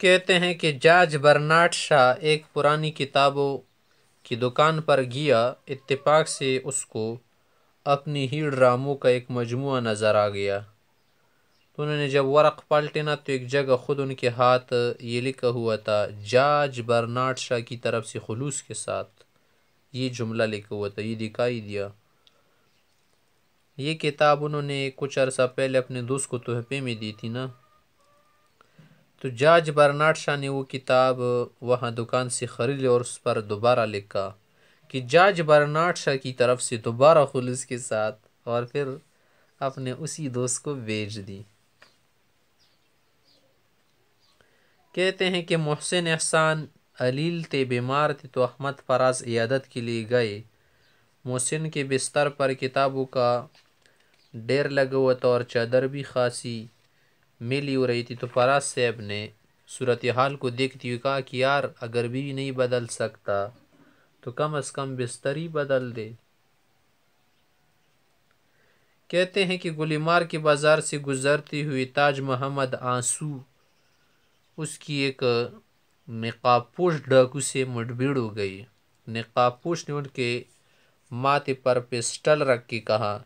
कहते हैं कि जॉर्ज बर्नाड शाह एक पुरानी किताबों की दुकान पर गया इत्तेफाक से उसको अपनी ही ड्रामों का एक मजमू नज़र आ गया तो उन्होंने जब वर्क पलटे ना तो एक जगह ख़ुद उनके हाथ ये लिखा हुआ था जाज बर्नाड शाह की तरफ से खलूस के साथ ये जुमला लिखा हुआ था ये दिखाई दिया ये किताब उन्होंने कुछ अरसा पहले अपने दोस्त को तोहफे में दी थी ना तो जाज बर्नाड शाह ने वो किताब वहाँ दुकान से ख़रीद और उस पर दोबारा लिखा कि जाज बर्नाड शाह की तरफ से दोबारा खुलस के साथ और फिर अपने उसी दोस्त को बेच दी कहते हैं कि मोहसिन एहसान अलील थे बीमार थे तो अहमद फराज इयादत के लिए गए मोहसिन के बिस्तर पर किताबों का ढेर लगा हुआ था और चादर भी खासी मेली हो रही थी तो फराज साहब ने सूरत हाल को देखते हुए कहा कि यार अगर भी नहीं बदल सकता तो कम अज़ कम बिस्तर ही बदल दे कहते हैं कि गुलीमार के बाज़ार से गुज़रती हुई ताज मोहम्मद आंसू उसकी एक नकापोश डाकू से मुठभेड़ हो गई नकापोश ने उनके माथे पर पिस्टल रख के कहा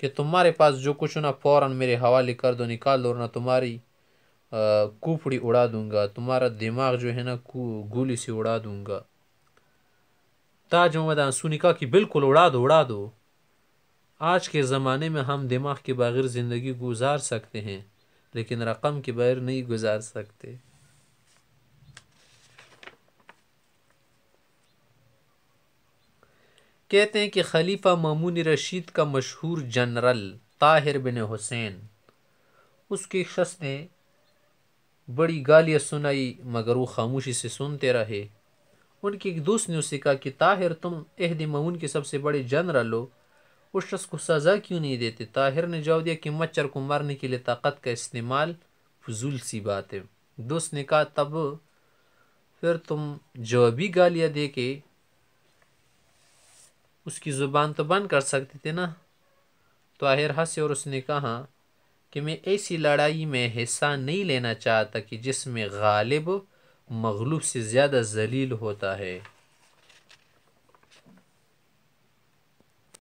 कि तुम्हारे पास जो कुछ ना फ़ौर मेरे हवाले कर दो निकाल दो ना तुम्हारी कुफड़ी उड़ा दूंगा तुम्हारा दिमाग जो है ना गोली से उड़ा दूंगा ताज मोहम्मद सुनिका कि बिल्कुल उड़ा दो उड़ा दो आज के ज़माने में हम दिमाग के बगैर ज़िंदगी गुजार सकते हैं लेकिन रकम के बगैर नहीं गुजार सकते कहते हैं कि खलीफा मामून रशीद का मशहूर जनरल ताहिर बिन हुसैन उसके शख्स ने बड़ी गालियाँ सुनाई मगर वो खामोशी से सुनते रहे उनके एक दोस्त ने उसे कहा कि ताहिर तुम एहद ममून के सबसे बड़े जनरल हो उस शख्स को सज़ा क्यों नहीं देते ताहिर ने जवाब दिया कि मच्छर को मारने के लिए ताकत का इस्तेमाल फजूल सी बात है दोस्त ने कहा तब फिर तुम जवाबी गालियाँ दे के उसकी ज़ुबान तो बंद कर सकते थे ना तो आहिर हंसे और उसने कहा कि मैं ऐसी लड़ाई में हिस्सा नहीं लेना चाहता कि जिसमें गालिब मगलूब से ज़्यादा जलील होता है